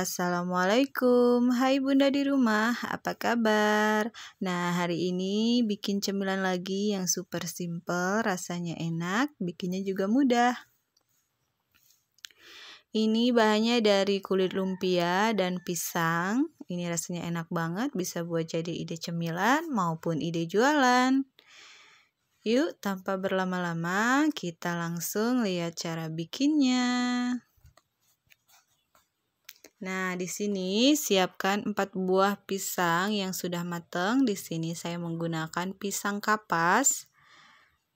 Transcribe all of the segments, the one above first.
Assalamualaikum, hai bunda di rumah, apa kabar? Nah hari ini bikin cemilan lagi yang super simple, rasanya enak, bikinnya juga mudah Ini bahannya dari kulit lumpia dan pisang Ini rasanya enak banget, bisa buat jadi ide cemilan maupun ide jualan Yuk tanpa berlama-lama kita langsung lihat cara bikinnya Nah, di sini siapkan 4 buah pisang yang sudah matang. Di sini saya menggunakan pisang kapas.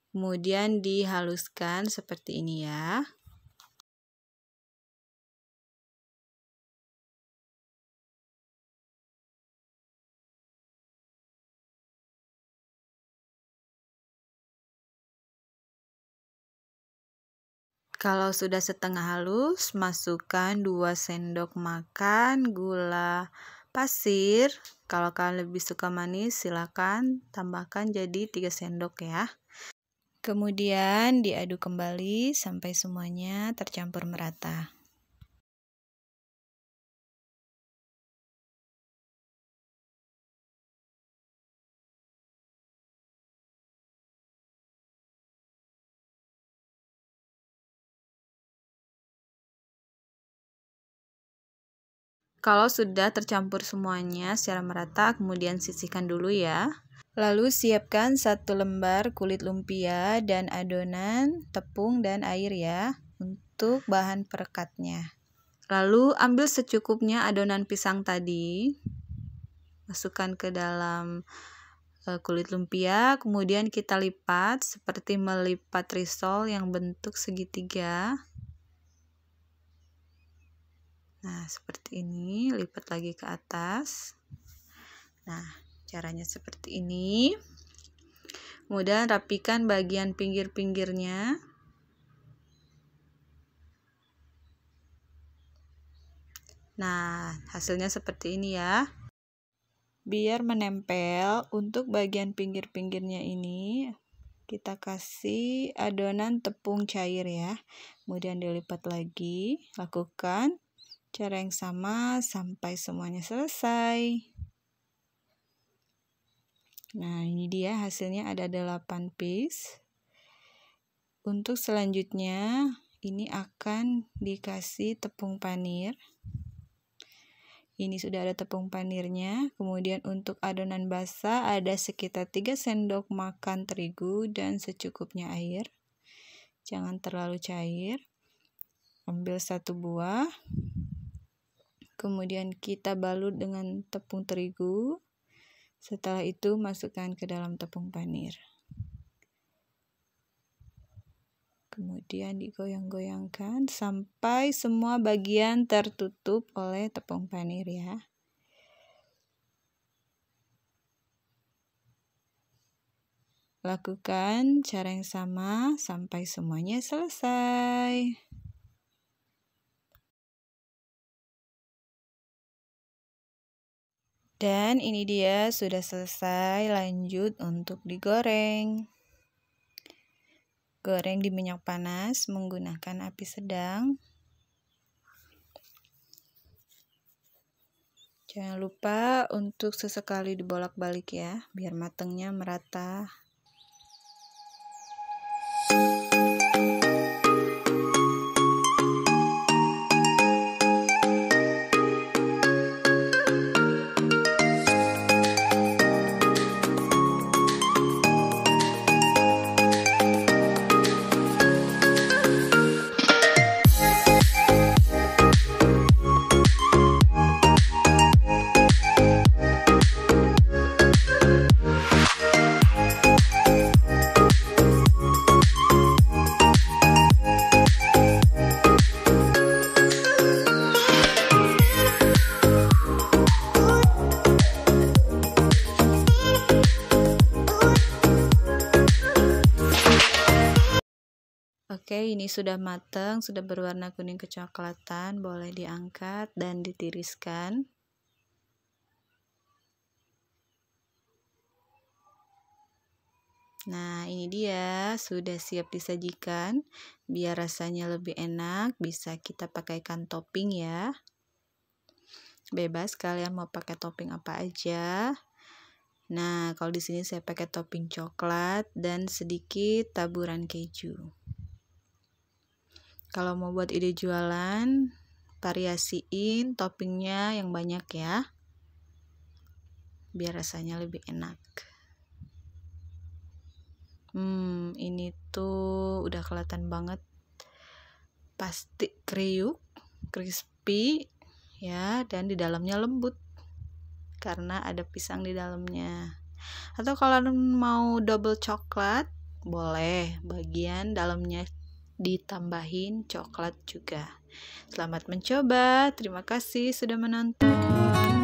Kemudian dihaluskan seperti ini ya. Kalau sudah setengah halus, masukkan 2 sendok makan gula pasir. Kalau kalian lebih suka manis, silakan tambahkan jadi 3 sendok ya. Kemudian diaduk kembali sampai semuanya tercampur merata. Kalau sudah tercampur semuanya secara merata, kemudian sisihkan dulu ya. Lalu siapkan satu lembar kulit lumpia dan adonan tepung dan air ya untuk bahan perekatnya. Lalu ambil secukupnya adonan pisang tadi, masukkan ke dalam e, kulit lumpia, kemudian kita lipat seperti melipat risol yang bentuk segitiga. Nah, seperti ini, lipat lagi ke atas. Nah, caranya seperti ini. Kemudian rapikan bagian pinggir-pinggirnya. Nah, hasilnya seperti ini ya. Biar menempel untuk bagian pinggir-pinggirnya ini, kita kasih adonan tepung cair ya. Kemudian dilipat lagi, lakukan cara yang sama sampai semuanya selesai. Nah, ini dia hasilnya ada 8 piece. Untuk selanjutnya, ini akan dikasih tepung panir. Ini sudah ada tepung panirnya. Kemudian untuk adonan basah ada sekitar 3 sendok makan terigu dan secukupnya air. Jangan terlalu cair. Ambil satu buah, kemudian kita balut dengan tepung terigu. Setelah itu masukkan ke dalam tepung panir. Kemudian digoyang-goyangkan sampai semua bagian tertutup oleh tepung panir ya. Lakukan cara yang sama sampai semuanya selesai. Dan ini dia sudah selesai lanjut untuk digoreng. Goreng di minyak panas menggunakan api sedang. Jangan lupa untuk sesekali dibolak-balik ya, biar matangnya merata. Oke, ini sudah matang, sudah berwarna kuning kecoklatan, boleh diangkat dan ditiriskan. Nah, ini dia sudah siap disajikan. Biar rasanya lebih enak, bisa kita pakaikan topping ya. Bebas kalian mau pakai topping apa aja. Nah, kalau di sini saya pakai topping coklat dan sedikit taburan keju. Kalau mau buat ide jualan, variasiin toppingnya yang banyak ya. Biar rasanya lebih enak. Hmm, ini tuh udah kelihatan banget. Pasti kriuk, crispy, ya, dan di dalamnya lembut. Karena ada pisang di dalamnya. Atau kalau mau double coklat, boleh bagian dalamnya ditambahin coklat juga. Selamat mencoba. Terima kasih sudah menonton.